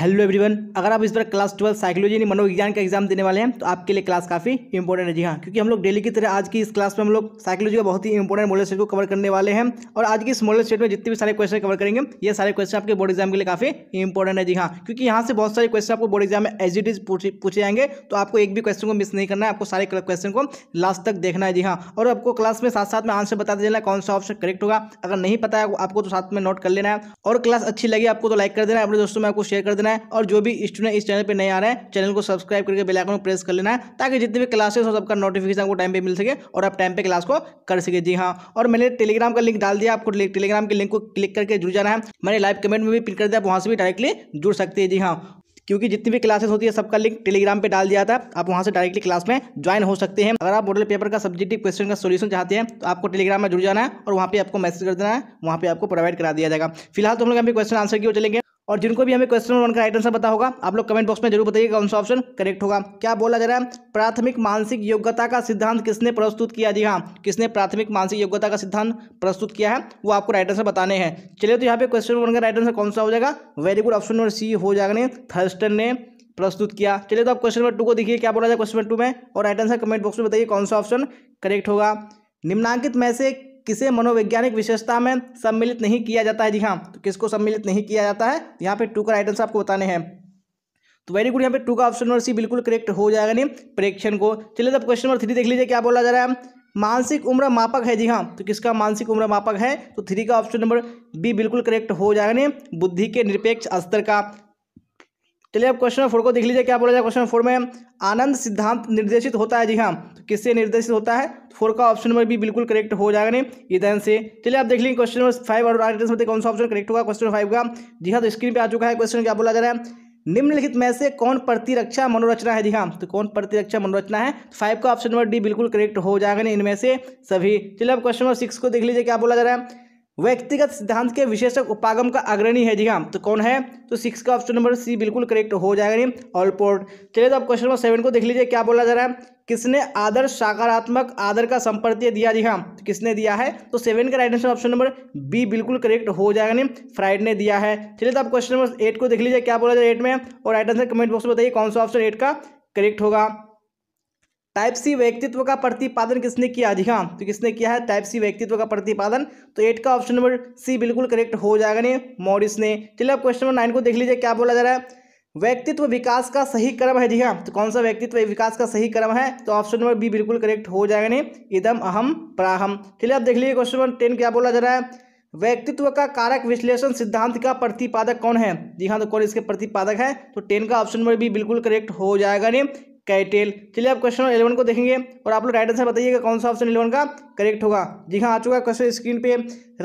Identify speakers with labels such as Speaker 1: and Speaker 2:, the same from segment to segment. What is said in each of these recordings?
Speaker 1: hello everyone अगर आप इस बार क्लास ट्वेल्थ साइकोलॉजी यानी मनोविज्ञान का एग्जाम देने वाले हैं तो आपके लिए क्लास काफ़ी इंपॉर्टेंट है जी हाँ क्योंकि हम लोग डेली की तरह आज की इस क्लास में हम लोग साइकोलॉजी का बहुत ही इंपॉर्टेंट मॉडल स्टेट को कवर करने वाले हैं और आज की इस मॉडल स्टेट में जितने भी सारे क्वेश्चन कवर करेंगे ये सारे क्वेश्चन आपके बोर्ड एग्जाम के लिए काफ़ी इंपॉर्टेंट है जी हाँ क्योंकि यहाँ से बहुत सारे क्वेश्चन आपको बोर्ड एग्जाम में एज इट इज पूछे जाएंगे तो आपको एक भी क्वेश्चन को मिस नहीं करना है आपको सारे क्वेश्चन को लास्ट तक देखना है जी हाँ और आपको क्लास में साथ साथ में आंसर बता देना कौन सा ऑप्शन करेक्ट होगा अगर नहीं पता है आपको तो साथ में नोट कर लेना है और क्लास अच्छी लगी आपको तो लाइक कर देना अपने दोस्तों में आपको शेयर कर देना देना है और जो भी स्टूडेंट इस चैनल पर नहीं आ रहे हैं चैनल को सब्सक्राइब करके बेलाइकन को प्रेस कर लेना है ताकि जितने भी क्लासेस हो सबका नोटिफिकेशन आपको टाइम पर मिल सके और आप टाइम पर क्लास को कर सके जी हाँ और मैंने टेलीग्राम का लिंक डाल दिया आपको टेलीग्राम के लिंक को क्लिक करके जुड़ जाना है मैंने लाइव कमेंट में भी पिन कर दिया आप वहाँ से भी डायरेक्टली जुड़ सकते हैं जी हाँ क्योंकि जितनी भी क्लासेस होती है सबका लिंक टेलीग्राम पे डाल दिया था आप वहाँ से डायरेक्टली क्लास में ज्वाइन हो सकते हैं अगर आप मॉडल पेपर का सब्जेक्टिव क्वेश्चन का सोल्यूशन चाहते हैं तो आपको टेलीग्राम में जुड़ जाना है और वहाँ पे आपको मैसेज कर देना है वहाँ पे आपको प्रोवाइड करा दिया जाएगा फिलहाल तो हम लोग यहाँ पे क्वेश्चन आंसर की चलेंगे और जिनको भी हमें क्वेश्चन वन का राइट आंसर पता होगा आप लोग कमेंट बॉक्स में जरूर बताइए कौन सा ऑप्शन करेक्ट होगा क्या बोला जा रहा है प्राथमिक मानसिक योग्यता का सिद्धांत किसने प्रस्तुत किया जी हाँ किसने प्राथमिक मानसिक योग्यता का सिद्धांत प्रस्तुत किया है वो आपको राइट आंसर बताने हैं चलिए तो यहाँ पे क्वेश्चन वन का राइट आंसर कौन सा हो जाएगा very good option number C हो जाएगा थर्स्टन ने प्रस्तुत किया चलिए तो आप क्वेश्चन नंबर टू को देखिए क्या बोला जाए क्वेश्चन नंबर टू में और राइट आंसर कमेंट बॉक्स में बताइए कौन सा ऑप्शन करेक्ट होगा निम्नांकित में से किसे मनोवैज्ञानिक विशेषता में सम्मिलित नहीं किया जाता है जी हाँ तो किसको सम्मिलित नहीं किया जाता है यहाँ पे टू का राइट आंसर आपको बताने हैं तो वेरी गुड यहाँ पे टू का ऑप्शन नंबर सी बिल्कुल करेक्ट हो जाएगा नहीं प्रेक्षण को चलिए तब क्वेश्चन नंबर थ्री देख लीजिए क्या बोला जा रहा है मानसिक उम्र मापक है जी हाँ तो किसका मानसिक उम्र मापक है तो थ्री का ऑप्शन नंबर बी बिल्कुल करेक्ट हो जाएगा नहीं बुद्धि के निरपेक्ष स्तर का चलिए अब क्वेश्चन फोर को देख लीजिए क्या बोला जाए क्वेश्चन फोर में आनंद सिद्धांत निर्देशित होता है जी हाँ तो किससे निर्देशित होता है फोर का ऑप्शन नंबर भी बिल्कुल करेक्ट हो जाएगा नहीं ये से चलिए आप देख लेंगे क्वेश्चन नंबर फाइव और में कौन सा ऑप्शन करेक्ट होगा क्वेश्चन फाइव का जी हाँ तो स्क्रीन पर आ चुका है क्वेश्चन क्या बोला जा रहा है निम्नलिखित में से कौन प्रतिरक्षा मनोरचना है जी हाँ तो कौन प्रतिरक्षा मनोरचना है फाइव का ऑप्शन नंबर डी बिल्कुल करेक्ट हो जाएगा नहीं इनमें से सभी चलिए अब क्वेश्चन नंबर सिक्स को देख लीजिए क्या बोला जा रहा है व्यक्तिगत सिद्धांत के विशेषक उपागम का अग्रणी है जी हाँ तो कौन है तो सिक्स का ऑप्शन नंबर सी बिल्कुल करेक्ट हो जाएगा नहीं ऑलपोर्ट चलिए तो आप क्वेश्चन नंबर सेवन को देख लीजिए क्या बोला जा रहा है किसने आदर सकारात्मक आदर का संपर्ति दिया जी हाँ तो किसने दिया है तो सेवन का right answer option number B बिल्कुल करेक्ट हो जाएगा नहीं फ्राइड ने दिया है चलिए तो आप क्वेश्चन नंबर एट को देख लीजिए क्या बोला जा रहा है एट में और राइट आंसर कमेंट बॉक्स में बताइए कौन सा ऑप्शन एट का करेक्ट होगा टाइप सी व्यक्तित्व का प्रतिपादन किसने किया जी हाँ तो किसने किया है टाइप सी व्यक्तित्व का प्रतिपादन तो एट का ऑप्शन नंबर सी बिल्कुल करेक्ट हो जाएगा नहीं मॉरिस ने चलिए अब क्वेश्चन नंबर नाइन को देख लीजिए क्या बोला जा रहा है व्यक्तित्व विकास का सही क्रम है जी हाँ तो कौन सा व्यक्तित्व विकास का सही क्रम है तो ऑप्शन नंबर बी बिल्कुल करेक्ट हो जाएगा नहीं इदम अहम प्राहम चलिए अब देख लीजिए क्वेश्चन नंबर टेन क्या बोला जा रहा है व्यक्तित्व का कारक विश्लेषण सिद्धांत का प्रतिपादक कौन है जी हाँ तो कौन इसके प्रतिपादक है तो टेन का ऑप्शन नंबर बी बिल्कुल करेक्ट हो जाएगा नहीं कैटेल चलिए आप क्वेश्चन इलेवन को देखेंगे और आप लोग राइट आंसर बताइएगा कौन सा ऑप्शन इलेवन का करेक्ट होगा जी हाँ आ चुका है क्वेश्चन स्क्रीन पे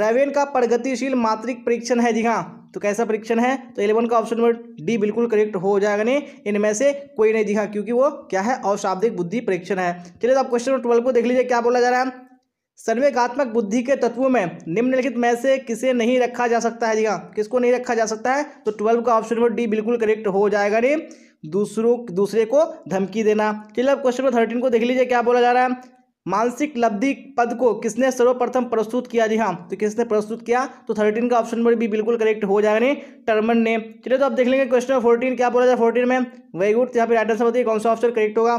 Speaker 1: रेवेन का प्रगतिशील मात्रिक परीक्षण है जी हाँ तो कैसा परीक्षण है तो इलेवन का ऑप्शन नंबर डी बिल्कुल करेक्ट हो जाएगा नहीं इनमें से कोई नहीं दिखा हाँ, क्योंकि वो क्या है अवशाब्दिक बुद्धि परीक्षण है चलिए तो आप क्वेश्चन नंबर ट्वेल्व को देख लीजिए क्या बोला जा रहा है सर्वेगात्मक बुद्धि के तत्वों में निम्नलिखित में से किसे नहीं रखा जा सकता है जी हाँ किसको नहीं रखा जा सकता है तो ट्वेल्व का ऑप्शन नंबर डी बिल्कुल करेक्ट हो जाएगा नहीं दूसरों दूसरे को धमकी देना चलिए अब क्वेश्चन नंबर थर्टीन को देख लीजिए क्या बोला जा रहा है मानसिक लब्धि पद को किसने सर्वप्रथम प्रस्तुत किया जी हाँ तो किसने प्रस्तुत किया तो थर्टीन का ऑप्शन नंबर भी बिल्कुल करेक्ट हो जाएगा नहीं टर्मन ने चलिए तो आप देख लेंगे क्वेश्चन नंबर फोर्टीन क्या बोला जाए फोर्टीन में वेरी गुड तो यहाँ पे राइट आंसर बताइए कौन सा ऑप्शन करेक्ट होगा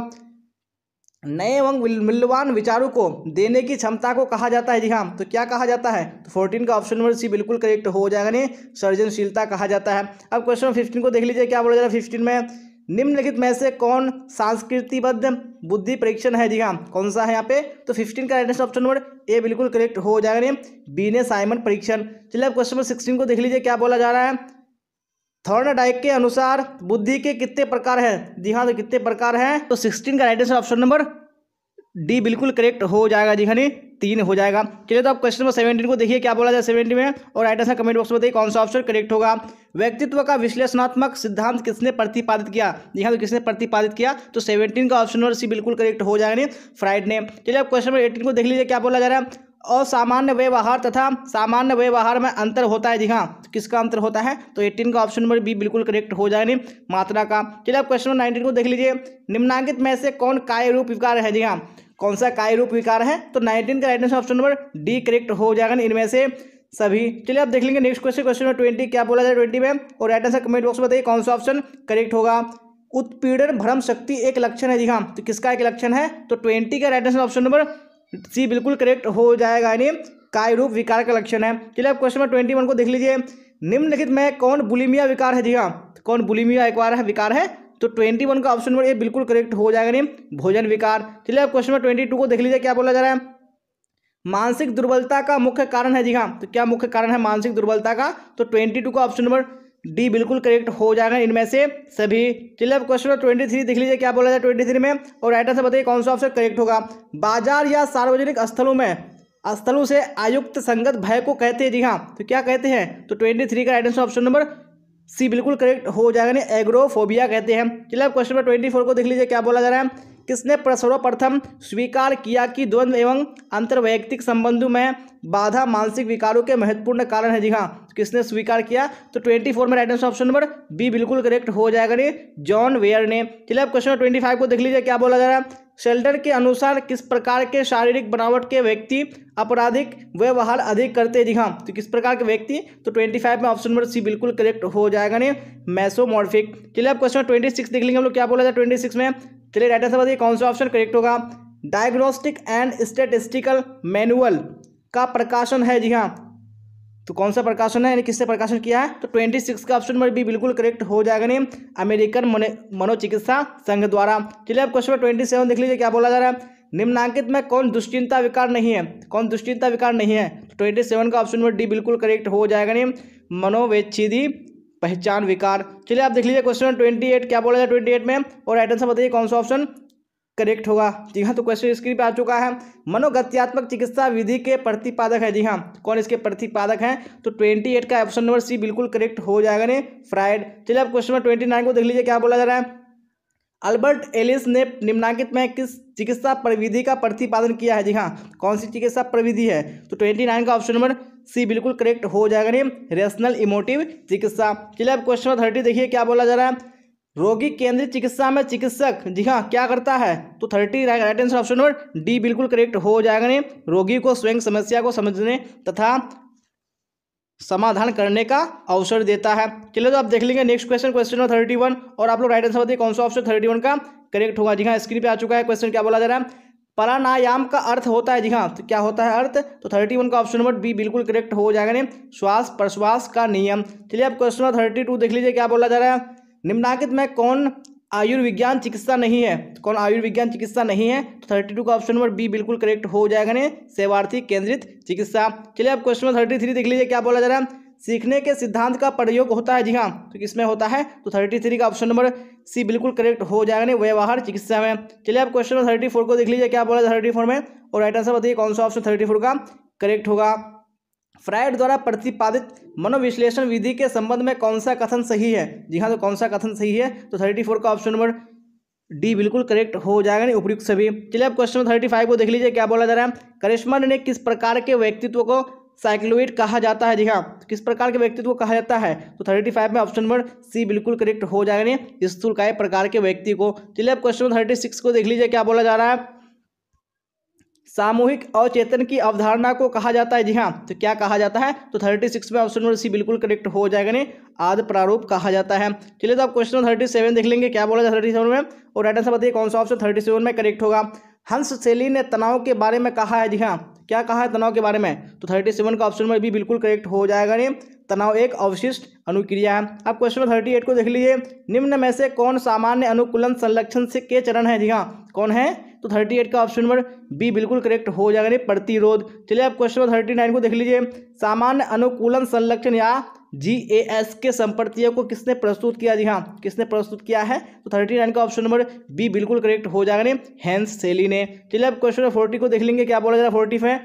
Speaker 1: नए एवं मूल्यवान विचारों को देने की क्षमता को कहा जाता है जी हाँ तो क्या कहा जाता है तो फोर्टीन का ऑप्शन नंबर सी बिल्कुल करेक्ट हो जाएगा नहीं सर्जनशीलता कहा जाता है अब क्वेश्चन फिफ्टीन को देख लीजिए क्या बोला जा रहा है फिफ्टीन में निम्नलिखित में से कौन सांस्कृतिबद्ध बुद्धि परीक्षण है जी हाँ कौन सा है यहाँ पे तो फिफ्टीन का राइट ऑप्शन नंबर ए बिल्कुल करेक्ट हो जाएगा बी ने साइमन परीक्षण चलिए अब क्वेश्चन नंबर सिक्सटीन को देख लीजिए क्या बोला जा रहा है डाइक के अनुसार बुद्धि के कितने प्रकार हैं जी हाँ तो कितने प्रकार हैं तो सिक्सटीन का right answer option number D बिल्कुल करेक्ट हो जाएगा जी खानी तीन हो जाएगा चलिए तो आप क्वेश्चन नंबर सेवेंटीन को देखिए क्या बोला जाए सेवेंटी में और राइट आंसर कमेंट बॉक्स में बताइए कौन सा ऑप्शन करेक्ट होगा व्यक्तित्व का विश्लेषणात्मक सिद्धांत किसने प्रतिपादित किया जी हाँ तो किसने प्रतिपादित किया तो सेवेंटीन का ऑप्शन नंबर सी बिल्कुल करेक्ट हो जाएगा फ्राइड ने चलिए आप क्वेश्चन नंबर एटीन को देख लीजिए क्या बोला जा रहा है असामान्य व्यवहार तथा सामान्य व्यवहार में अंतर होता है जी हाँ किसका अंतर होता है तो एट्टीन का ऑप्शन नंबर बी बिल्कुल करेक्ट हो जाएगी मात्रा का चलिए आप क्वेश्चन नंबर नाइनटीन को देख लीजिए निम्नांकित में से कौन काय रूप विकार है जी हाँ कौन सा काय रूप विकार है तो नाइनटीन का right option number D correct हो जाएगा इनमें से सभी चलिए आप देख लेंगे next question question number twenty क्या बोला जाए ट्वेंटी में और राइट आंसर कमेंट बॉक्स में बताइए कौन सा ऑप्शन करेक्ट होगा उत्पीड़न भ्रम शक्ति एक लक्षण है जी हाँ तो किसका एक लक्षण है तो ट्वेंटी का right answer option number C बिल्कुल करेक्ट हो जाएगा यानी काय रूप विकार का लक्षण है चलिए आप क्वेश्चन नंबर ट्वेंटी वन को देख लीजिए निम्नलिखित में कौन बुलिमिया विकार है जी हाँ कौन बुलिमिया विकार है विकार है तो ट्वेंटी वन का ऑप्शन नंबर ए बिल्कुल करेक्ट हो जाएगा नहीं भोजन विकार चलिए आप क्वेश्चन नंबर ट्वेंटी टू को देख लीजिए क्या बोला जा रहा है मानसिक दुर्बलता का मुख्य कारण है जी हाँ तो क्या मुख्य कारण है मानसिक दुर्बलता का तो ट्वेंटी टू का ऑप्शन नंबर डी बिल्कुल करेक्ट हो जाएगा इनमें से सभी चलिए अब क्वेश्चन नंबर ट्वेंटी थ्री देख लीजिए क्या बोला जाए ट्वेंटी थ्री में और राइट आंसर बताइए कौन सा ऑप्शन करेक्ट होगा बाजार या सार्वजनिक स्थलों में स्थलों से आयुक्त संगत भय को कहते हैं जी हाँ तो क्या कहते हैं तो ट्वेंटी थ्री का right answer option number C बिल्कुल करेक्ट हो जाएगा ना एग्रोफोबिया कहते हैं चलिए अब क्वेश्चन नंबर ट्वेंटी फोर को देख लीजिए क्या बोला जा रहा है किसने सर्वप्रथम स्वीकार किया कि द्वंद्व एवं अंतर्वैयक्तिक संबंधों में बाधा मानसिक विकारों के महत्वपूर्ण कारण है जी हाँ किसने स्वीकार किया तो ट्वेंटी फोर में right answer option number B बिल्कुल करेक्ट हो जाएगा नहीं जॉन वेयर ने चलिए अब क्वेश्चन ट्वेंटी फाइव को देख लीजिए क्या बोला जा रहा है शेल्डर के अनुसार किस प्रकार के शारीरिक बनावट के व्यक्ति आपराधिक व्यवहार अधिक करते हैं जी हाँ तो किस प्रकार के व्यक्ति तो ट्वेंटी फाइव में ऑप्शन नंबर सी बिल्कुल करेक्ट हो जाएगा नहीं मैसोमॉर्फिक चलिए अब क्वेश्चन ट्वेंटी सिक्स देख लेंगे हम लोग क्या बोला जाए ट्वेंटी सिक्स में चलिए राइट आंसर बताइए कौन सा ऑप्शन करेक्ट होगा डायग्नोस्टिक एंड स्टेटिस्टिकल मैनुअल का प्रकाशन है जी हाँ तो कौन सा प्रकाशन है किससे प्रकाशन किया है तो ट्वेंटी सिक्स का ऑप्शन नंबर बी बिल्कुल करेक्ट हो जाएगा नहीं अमेरिकन मनोचिकित्सा संघ द्वारा चलिए अब क्वेश्चन ट्वेंटी सेवन देख लीजिए क्या बोला जा रहा है निम्नांकित में कौन दुश्चिंता विकार नहीं है कौन दुश्चिंता विकार नहीं है तो ट्वेंटी सेवन का ऑप्शन नंबर डी बिल्कुल करेक्ट हो जाएगा नहीं मनोवेच्छिदी पहचान विकार चलिए आप देख लीजिए क्वेश्चन ट्वेंटी एट क्या बोला जाए ट्वेंटी एट में और राइट आंसर बताइए कौन सा ऑप्शन करेक्ट होगा जी हाँ तो क्वेश्चन स्क्रीन पे आ चुका है मनोगत्यात्मक चिकित्सा विधि के प्रतिपादक है जी हाँ कौन इसके प्रतिपादक हैं तो ट्वेंटी एट का ऑप्शन नंबर सी बिल्कुल करेक्ट हो जाएगा नहीं फ्राइड चलिए आप क्वेश्चन नंबर ट्वेंटी नाइन को देख लीजिए क्या बोला जा रहा है अल्बर्ट एलिस ने निम्नांकित में किस चिकित्सा प्रविधि का प्रतिपादन किया है जी हाँ कौन सी चिकित्सा प्रविधि है तो ट्वेंटी नाइन का ऑप्शन नंबर सी बिल्कुल करेक्ट हो जाएगा नहीं रेशनल इमोटिव चिकित्सा चलिए अब क्वेश्चन नंबर थर्टी देखिए क्या बोला जा रहा है रोगी केंद्रित चिकित्सा में चिकित्सक जी हाँ क्या करता है तो thirty right answer option number D बिल्कुल करेक्ट हो जाएगा नहीं रोगी को स्वयं समस्या को समझने तथा समाधान करने का अवसर देता है चलिए तो आप देख लेंगे next question question number thirty one और आप लोग राइट आंसर बताइए कौन सा ऑप्शन थर्टी वन का करेक्ट होगा जी हाँ स्क्रीन पे आ चुका है क्वेश्चन क्या बोला जा रहा है प्राणायाम का अर्थ होता है जी हाँ तो क्या होता है अर्थ तो थर्टी वन का ऑप्शन नंबर बी बिल्कुल करेक्ट हो जाएगा ने श्वास प्रश्वास का नियम चलिए आप क्वेश्चन नंबर थर्टी टू देख लीजिए क्या बोला जा रहा है निम्नांकित में कौन आयुर्विज्ञान चिकित्सा नहीं है तो कौन आयुर्विज्ञान चिकित्सा नहीं है तो थर्टी टू का ऑप्शन नंबर बी बिल्कुल करेक्ट हो जाएगा ने सेवार्थी केंद्रित चिकित्सा चलिए आप क्वेश्चन नंबर थर्टी थ्री देख लीजिए क्या बोला जा रहा है सीखने के सिद्धांत का प्रयोग होता है जी हाँ तो किसमें होता है तो थर्टी थ्री का ऑप्शन नंबर सी बिल्कुल करेक्ट हो जाएगा व्यवहार चिकित्सा में चलिए आप क्वेश्चन नंबर थर्टी फोर को देख लीजिए क्या बोला थर्टी फोर में और राइट आंसर बताइए कौन सा ऑप्शन थर्टी फोर का करेक्ट होगा फ्राइड द्वारा प्रतिपादित मनोविश्लेषण विधि के संबंध में कौन सा कथन सही है जी हाँ तो कौन सा कथन सही है तो थर्टी फोर का ऑप्शन नंबर डी बिल्कुल करेक्ट हो जाएगा नहीं उपयुक्त सभी चलिए आप क्वेश्चन थर्टी फाइव को देख लीजिए क्या बोला जा रहा है करिश्मा ने किस प्रकार के व्यक्तित्व को साइक्लोइड कहा जाता है जी हाँ तो किस प्रकार के व्यक्तित्व को कहा जाता है तो थर्टी फाइव में ऑप्शन नंबर सी बिल्कुल करेक्ट हो जाएगा स्थूलकाय प्रकार के व्यक्ति को चलिए अब क्वेश्चन थर्टी सिक्स को देख लीजिए क्या बोला जा रहा है सामूहिक अवचेतन की अवधारणा को कहा जाता है जी हाँ तो क्या कहा जाता है तो थर्टी सिक्स में ऑप्शन नंबर सी बिल्कुल करेक्ट हो जाएगा नहीं आद प्रारूप कहा जाता है चलिए तो आप क्वेश्चन थर्टी सेवन देख लेंगे क्या बोला जाए थर्टी सेवन में और राइट आंसर बताइए कौन सा ऑप्शन थर्टी सेवन में करेक्ट होगा हंस सेली ने तनाव के बारे में कहा है जी हाँ क्या कहा है तनाव के बारे में तो थर्टी सेवन का ऑप्शन नंबर बी बिल्कुल करेक्ट हो जाएगा नहीं तनाव एक अवशिष्ट अनुक्रिया है अब क्वेश्चन नंबर थर्टी एट को देख लीजिए निम्न में से कौन सामान्य अनुकूलन संरक्षण से के चरण है जी हाँ कौन है तो थर्टी एट का ऑप्शन नंबर बी बिल्कुल करेक्ट हो जाएगा प्रतिरोध चलिए आप क्वेश्चन नंबर थर्टी नाइन को देख लीजिए सामान्य अनुकूलन संरक्षण या जी ए एस के संपत्तियों को किसने प्रस्तुत किया जी हाँ किसने प्रस्तुत किया है तो थर्टी नाइन का ऑप्शन नंबर बी बिल्कुल करेक्ट हो जाएगा ने हैंस सेली ने चलिए अब क्वेश्चन फोर्टी को देख लेंगे क्या बोला जा रहा है फोर्टी में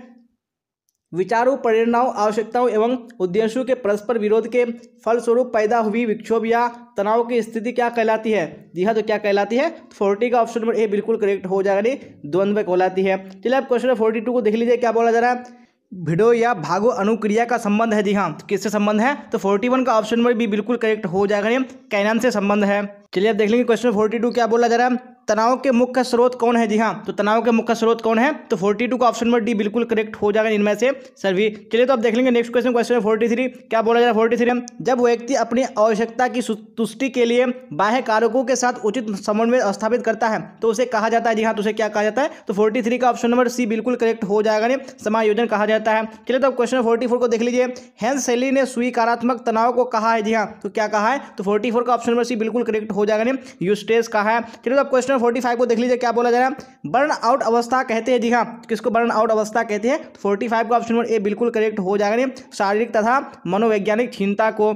Speaker 1: विचारों प्रेरणाओं आवश्यकताओं एवं उद्देश्यों के परस्पर विरोध के फलस्वरूप पैदा हुई विक्षोभ या तनाव की स्थिति क्या कहलाती है जी हाँ तो क्या कहलाती है फोर्टी तो का ऑप्शन नंबर ए बिल्कुल करेक्ट हो जाएगा नहीं द्वंद्व कहलाती है चलिए अब क्वेश्चन फोर्टी टू को देख लीजिए क्या बोला जा रहा है भिड़ो या भागो अनुक्रिया का संबंध है जी हाँ तो किससे संबंध है तो 41 का ऑप्शन नंबर भी बिल्कुल करेक्ट हो जाएगा कैनन से संबंध है चलिए अब देख लेंगे क्वेश्चन 42 क्या बोला जा रहा है तनाव के मुख्य स्रोत कौन है जी हाँ तो तनाव के मुख्य स्रोत कौन है तो फोर्टी टू का ऑप्शन नंबर डी बिल्कुल करेक्ट हो जाएगा इनमें से सभी चलिए तो आप देख लेंगे next question question forty three क्या बोला जा रहा है फोर्टी थ्री जब व्यक्ति अपनी आवश्यकता की तुष्टि के लिए बाह्य कारकों के साथ उचित समन्वय स्थापित करता है तो उसे कहा जाता है जी हाँ तो उसे क्या कहा जाता है तो फोर्टी थ्री का ऑप्शन नंबर सी बिल्कुल करेक्ट हो जाएगा नहीं समायोजन कहा जाता है चलिए तो आप क्वेश्चन फोर्टी फोर को देख लीजिए हेन्स सेली ने स्वीकारात्मक तनाव को कहा है जी हाँ तो क्या कहा है तो फोर्टी फोर का ऑप्शन नंबर सी बिल्कुल करेक्ट हो जाएगा नहीं यूस्टेस कहा है चलिए तो आप क्वेश्चन नंबर फोर्टी फाइव को देख लीजिए क्या बोला जा रहा है बर्न आउट अवस्था कहते हैं जी हाँ किसको बर्न आउट अवस्था कहते हैं फोर्टी फाइव का ऑप्शन नंबर ए बिल्कुल करेक्ट हो जाएगा शारीरिक तथा मनोवैज्ञानिक चिंता को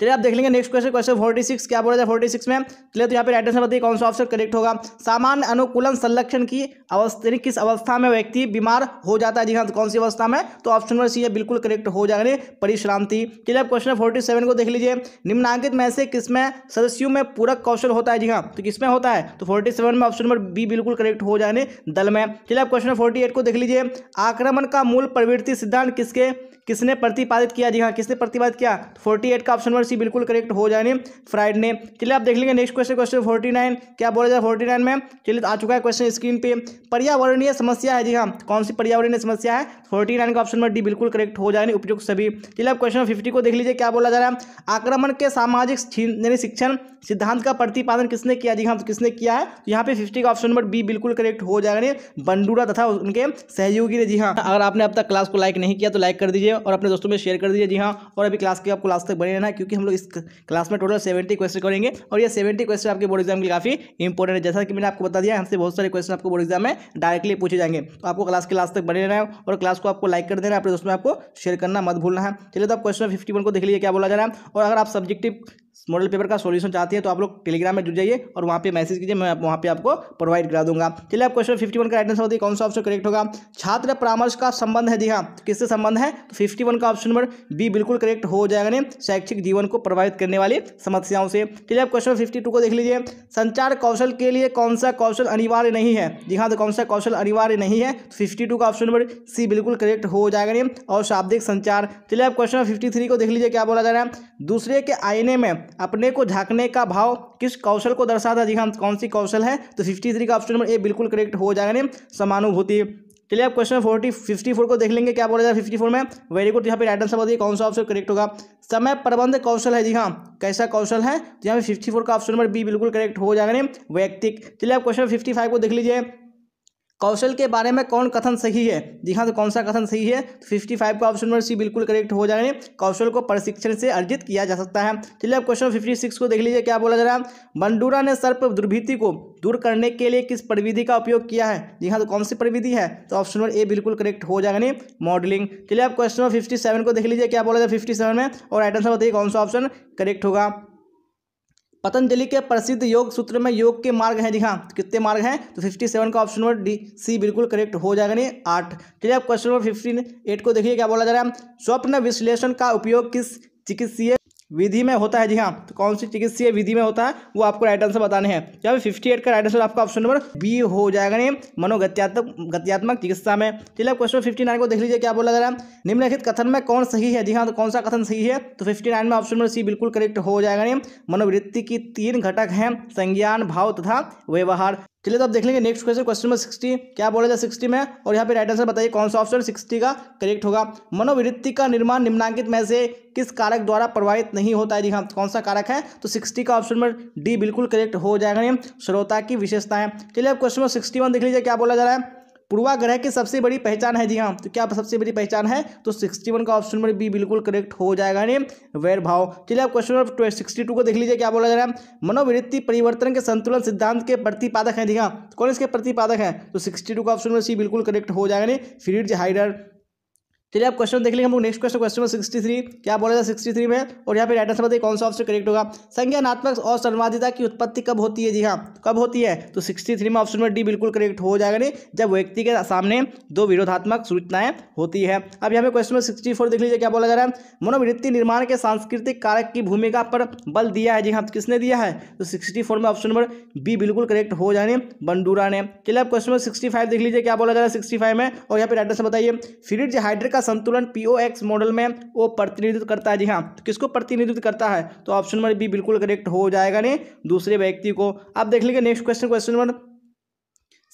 Speaker 1: चलिए आप देख लेंगे next question question forty six क्या बोला जाए फोर्टी सिक्स में चलिए तो यहाँ पे राइट आंसर बताइए कौन सा ऑप्शन करेक्ट होगा सामान्य अनुकूलन संरक्षण की अवस्था किस अवस्था में व्यक्ति बीमार हो जाता है जी हाँ तो कौन सी अवस्था में तो ऑप्शन नंबर सी है बिल्कुल करेक्ट हो जाएगा परिश्रांति चलिए आप क्वेश्चन फोर्टी सेवन को देख लीजिए निम्नांकित में से किसमें सदस्यों में पूरक कौशल होता है जी हाँ तो किसमें होता है तो फोर्टी सेवन में ऑप्शन नंबर बी बिल्कुल करेक्ट हो जाने दल में चलिए आप क्वेश्चन फोर्टी एट को देख लीजिए आक्रमण का मूल प्रवृत्ति सिद्धांत किसके किसने प्रतिपादित किया जी हाँ किसने प्रतिपादित किया फोर्टी तो एट का ऑप्शन नंबर सी बिल्कुल करेक्ट हो जाए फ्राइड ने चलिए आप देख लेंगे next question question forty nine क्या बोला जाए फोर्टी नाइन में चलिए तो आ चुका है क्वेश्चन स्क्रीन पे पर्यावरणीय समस्या है जी हाँ कौन सी पर्यावरणीय समस्या है फोर्टी नाइन का ऑप्शन नंबर डी बिल्कुल करेक्ट हो जाएंगे उपयुक्त सभी चलिए आप क्वेश्चन फिफ्टी को देख लीजिए क्या बोला जा रहा है आक्रमण के सामाजिक यानी शिक्षण सिद्धांत का प्रतिपादन किसने किया जी हाँ तो किसने किया है यहाँ पे फिफ्टी का ऑप्शन नंबर बी बिल्कुल करेक्ट हो जाएगा बंडूरा तथा उनके सहयोगी ने जी हाँ अगर आपने अब तक क्लास को लाइक नहीं किया तो लाइक कर दीजिए और अपने दोस्तों में शेयर कर दीजिए जी हाँ और अभी क्लास के आपको लास्ट तक बने रहना है क्योंकि हम लोग इस क्लास में टोटल सेवेंटी क्वेश्चन करेंगे और ये सेवेंटी क्वेश्चन आपके बोर्ड एग्जाम के काफ़ी इंपॉर्टेंट है जैसा कि मैंने आपको बता दिया हमसे बहुत सारे क्वेश्चन आपको बोर्ड एग्जाम में डायरेक्टली पूछे जाएंगे तो आपको क्लास के लास्ट तक बने रहना है और क्लास को आपको लाइक कर देना अपने दोस्तों में आपको शेयर करना मत भूलना है चलिए तो आप क्वेश्चन फिफ्टी को देख लीजिए क्या बोला जा रहा है और अगर आप सब्जेक्टिव मॉडल पेपर का सोल्यूशन चाहते हैं तो आप लोग टेलीग्राम में जुड़ जाइए और वहाँ पे मैसेज कीजिए मैं वहाँ पे आपको प्रोवाइड करा दूंगा चलिए आप क्वेश्चन फिफ्टी वन का राइट आंसर होती है कौन सा ऑप्शन करेक्ट होगा छात्र परामर्श का संबंध है जी हाँ तो किससे संबंध है तो फिफ्टी वन का ऑप्शन नंबर बी बिल्कुल करेक्ट हो जाएगा ने शैक्षिक जीवन को प्रभावित करने वाली समस्याओं से चलिए आप क्वेश्चन फिफ्टी को देख लीजिए संचार कौशल के लिए कौन सा कौशल अनिवार्य नहीं है जी हाँ तो कौन सा कौशल अनिवार्य नहीं है तो फिफ्टी का ऑप्शन नंबर सी बिल्कुल करेक्ट हो जाएगा ने और शाब्दिक संचार चलिए आप क्वेश्चन फिफ्टी को देख लीजिए क्या बोला जा रहा है दूसरे के आईने में अपने को झांकने का भाव किस कौशल को दर्शाता है जी हाँ कौन सी कौशल है तो सिक्सटी थ्री का ऑप्शन नंबर ए बिल्कुल करेक्ट हो जाएगा ना समानुभूति चलिए आप क्वेश्चन फोर्टी फिफ्टी फोर को देख लेंगे क्या बोला जाए फिफ्टी फोर में वेरी गुड तो यहाँ पे राइट आंसर बताइए कौन सा ऑप्शन करेक्ट होगा समय प्रबंध कौशल है जी हाँ कैसा कौशल है तो यहाँ पे फिफ्टी फोर का ऑप्शन नंबर बी बिल्कुल करेक्ट हो जाएगा ना व्यक्तिक चलिए आप क्वेश्चन फिफ्टी फाइव को देख लीजिए कौशल के बारे में कौन कथन सही है जी हाँ तो कौन सा कथन सही है तो फिफ्टी फाइव का ऑप्शन नंबर सी बिल्कुल करेक्ट हो जाएंगे कौशल को प्रशिक्षण से अर्जित किया जा सकता है चलिए अब क्वेश्चन फिफ्टी सिक्स को देख लीजिए क्या बोला जा रहा है बंडूरा ने सर्प दुर्भीति को दूर करने के लिए किस प्रविधि का उपयोग किया है जी हाँ तो कौन सी प्रविधि है तो ऑप्शन नंबर ए बिल्कुल करेक्ट हो जाएगा नहीं मॉडलिंग चलिए आप क्वेश्चन नंबर फिफ्टी सेवन को देख लीजिए क्या बोला जाए फिफ्टी सेवन में और राइट आंसर बताइए कौन सा ऑप्शन करेक्ट होगा पतंजलि के प्रसिद्ध योग सूत्र में योग के मार्ग हैं जी हाँ कितने मार्ग हैं तो फिफ्टी सेवन का ऑप्शन नंबर डी सी बिल्कुल करेक्ट हो जाएगा नहीं आठ चलिए आप क्वेश्चन नंबर फिफ्टीन एट को देखिए क्या बोला जा रहा है स्वप्न विश्लेषण का उपयोग किस चिकित्सीय विधि में होता है जी हाँ तो कौन सी चिकित्सीय विधि में होता है वो आपको राइट आंसर बताने हैं जब फिफ्टी एट का राइट आंसर आपका ऑप्शन नंबर बी हो जाएगा नहीं मनोगत्यात्मक गत्यात्मक चिकित्सा में तो चलिए आप क्वेश्चन फिफ्टी नाइन को देख लीजिए क्या बोला जा रहा है निम्नलिखित कथन में कौन सही है जी हाँ तो कौन सा कथन सही है तो फिफ्टी नाइन में ऑप्शन नंबर सी बिल्कुल करेक्ट हो जाएगा नहीं मनोवृत्ति की तीन घटक हैं संज्ञान भाव तथा व्यवहार चलिए तो आप देख लेंगे next question question number sixty क्या बोला जाए सिक्सटी में और यहाँ पे राइट आंसर बताइए कौन सा ऑप्शन सिक्सटी का करेक्ट होगा मनोवृत्ति का निर्माण निम्नांकित में से किस कारक द्वारा प्रभावित नहीं होता है जी हाँ कौन सा कारक है तो सिक्सटी का ऑप्शन नंबर डी बिल्कुल करेक्ट हो जाएगा श्रोता की विशेषता है चलिए आप क्वेश्चन नंबर सिक्सटी देख लीजिए क्या बोला जा रहा है पूर्वाग्रह की सबसे बड़ी पहचान है जी हाँ तो क्या सबसे बड़ी पहचान है तो सिक्सटी वन का ऑप्शन नंबर बी बिल्कुल करेक्ट हो जाएगा यानी वैर भाव चलिए आप क्वेश्चन नंबर सिक्सटी टू को देख लीजिए क्या बोला जा रहा है मनोवृत्ति परिवर्तन के संतुलन सिद्धांत के प्रतिपादक हैं जी हाँ कौन इसके प्रतिपादक हैं तो सिक्सटी टू का ऑप्शन नंबर सी बिल्कुल करेक्ट हो जाएगा यानी फ्रीड हाइडर चलिए आप क्वेश्चन देख लेंगे हम लोग next question question number sixty three क्या बोला था सिक्सटी थ्री में और यहाँ पे राइट आंसर बताइए कौन सा ऑप्शन करेक्ट होगा संज्ञानात्मक और सर्वाधिता की उत्पत्ति कब होती है जी हाँ कब होती है तो सिक्सटी थ्री में ऑप्शन में डी बिल्कुल करेक्ट हो जाएगा नहीं जब व्यक्ति के सामने दो विरोधात्मक सूचनाएं होती है अब यहाँ पे क्वेश्चन नंबर सिक्सटी फोर देख लीजिए क्या बोला जा रहा है मनोवृत्ति निर्माण के सांस्कृतिक कारक की भूमिका पर बल दिया है जी हाँ तो किसने दिया है तो सिक्सटी फोर में ऑप्शन नंबर बी बिल्कुल करेक्ट हो जाने बंडूरा ने चलिए आप क्वेश्चन नंबर सिक्सटी फाइव देख लीजिए क्या बोला जा रहा है सिक्सटी फाइव में और यहाँ पे राइट आंसर बताइए जो हाइड्रिक का संतुलन एक्स मॉडल में वो प्रतिनिधित्व करता है जी हाँ तो किसको प्रतिनिधित्व करता है तो ऑप्शन नंबर बी बिल्कुल करेक्ट हो जाएगा नहीं दूसरे व्यक्ति को आप देख लेंगे next question question number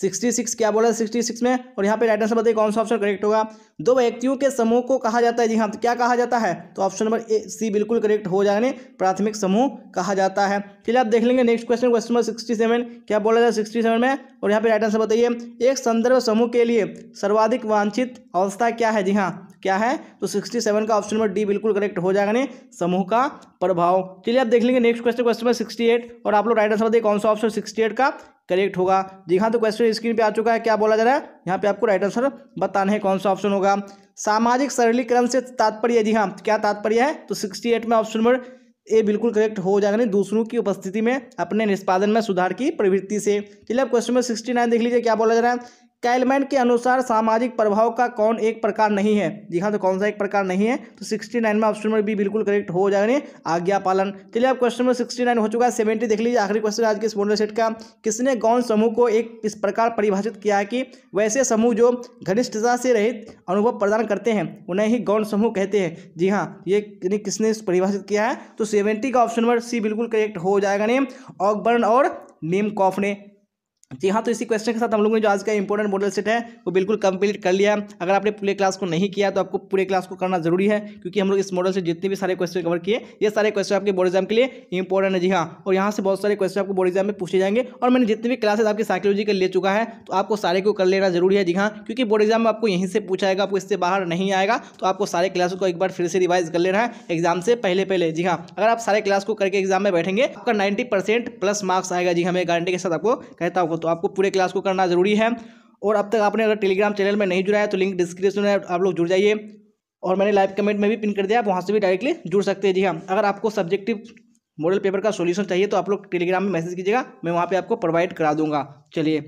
Speaker 1: sixty six क्या बोला है सिक्सटी सिक्स में और यहाँ पे राइट आंसर बताइए कौन सा ऑप्शन करेक्ट होगा दो व्यक्तियों के समूह को कहा जाता है जी हाँ तो क्या कहा जाता है तो ऑप्शन नंबर ए सी बिल्कुल करेक्ट हो जाने प्राथमिक समूह कहा जाता है चलिए आप देख लेंगे next question question number sixty seven क्या बोला जाए सिक्सटी सेवन में और यहाँ पे राइट आंसर बताइए एक संदर्भ समूह के लिए सर्वाधिक वांछित अवस्था क्या है जी हाँ क्या है तो सिक्सटी सेवन का ऑप्शन नंबर डी बिल्कुल करेक्ट हो जाएगा नहीं समूह का प्रभाव चलिए आप देख लेंगे next question question number sixty eight और आप लोग राइट आंसर बताइए कौन सा ऑप्शन सिक्सटी एट का करेक्ट होगा जी हाँ तो क्वेश्चन स्क्रीन पे आ चुका है क्या बोला जा रहा है यहाँ पे आपको राइट आंसर बताना है कौन सा ऑप्शन होगा सामाजिक सरलीकरण से तात्पर्य जी हाँ क्या तात्पर्य है तो सिक्सटी एट में ऑप्शन नंबर ए बिल्कुल करेक्ट हो जाएगा नहीं दूसरों की उपस्थिति में अपने निष्पादन में सुधार की प्रवृत्ति से चलिए आप क्वेश्चन नंबर सिक्सटी नाइन देख लीजिए क्या बोला जा रहा है कैलमैन के अनुसार सामाजिक प्रभाव का कौन एक प्रकार नहीं है जी हाँ तो कौन सा एक प्रकार नहीं है तो सिक्सटी नाइन में ऑप्शन नंबर बी बिल्कुल करेक्ट हो जाएंगे आज्ञा पालन चलिए अब क्वेश्चन नंबर सिक्सटी नाइन हो चुका है सेवेंटी देख लीजिए आखिरी क्वेश्चन आज के इस मोडल सेट का किसने गौन समूह को एक इस प्रकार परिभाषित किया है कि वैसे समूह जो घनिष्ठता से रहित अनुभव प्रदान करते हैं उन्हें ही गौन समूह कहते हैं जी हाँ ये किसने परिभाषित किया है तो सेवेंटी का ऑप्शन नंबर सी बिल्कुल करेक्ट हो जाएगा नेम ऑकबर्न और नीम कॉफ ने जी हाँ तो इसी क्वेश्चन के साथ हम लोगों ने जो आज का इंपॉर्टेंट मॉडल सेट है वो बिल्कुल कंप्लीट कर लिया है अगर आपने पूरे क्लास को नहीं किया तो आपको पूरे क्लास को करना जरूरी है क्योंकि हम लोग इस मॉडल से जितने भी सारे क्वेश्चन कवर किए ये सारे क्वेश्चन आपके बोर्ड एग्जाम के लिए इंपॉर्टेंट है जी हाँ और यहाँ से बहुत सारे क्वेश्चन आपको बोर्ड एग्जाम में पूछे जाएंगे और मैंने जितने भी क्लासेस आपकी साइकोलॉजी के ले चुका है तो आपको सारे को कर लेना जरूरी है जी हाँ क्योंकि बोर्ड एग्जाम में आपको यहीं से पूछा जाएगा आपको इससे बाहर नहीं आएगा तो आपको सारे क्लासों को एक बार फिर से रिवाइज कर लेना है एग्जाम से पहले पहले जी हाँ अगर आप सारे क्लास को करके एग्जाम में बैठेंगे आपका नाइन्टी प्लस मार्क्स आएगा जी हमें हाँ, गारंटी के साथ आपको कहता हूँ तो आपको पूरे क्लास को करना ज़रूरी है और अब तक आपने अगर टेलीग्राम चैनल में नहीं जुड़ा है तो लिंक डिस्क्रिप्शन में आप लोग जुड़ जाइए और मैंने लाइव कमेंट में भी पिन कर दिया आप वहाँ से भी डायरेक्टली जुड़ सकते हैं जी हाँ अगर आपको सब्जेक्टिव मॉडल पेपर का सोल्यूशन चाहिए तो आप लोग टेलीग्राम में मैसेज कीजिएगा मैं वहाँ पर आपको प्रोवाइड करा दूंगा चलिए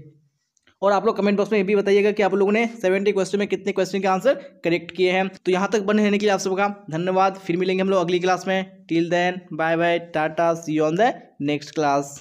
Speaker 1: और आप लोग कमेंट बॉक्स में ये भी बताइएगा कि आप लोगों ने सेवेंटी क्वेश्चन में कितने क्वेश्चन के आंसर करेक्ट किए हैं तो यहाँ तक बने रहने के लिए आप सबका धन्यवाद फिर मिलेंगे हम लोग अगली क्लास में till then bye bye tata see on the next class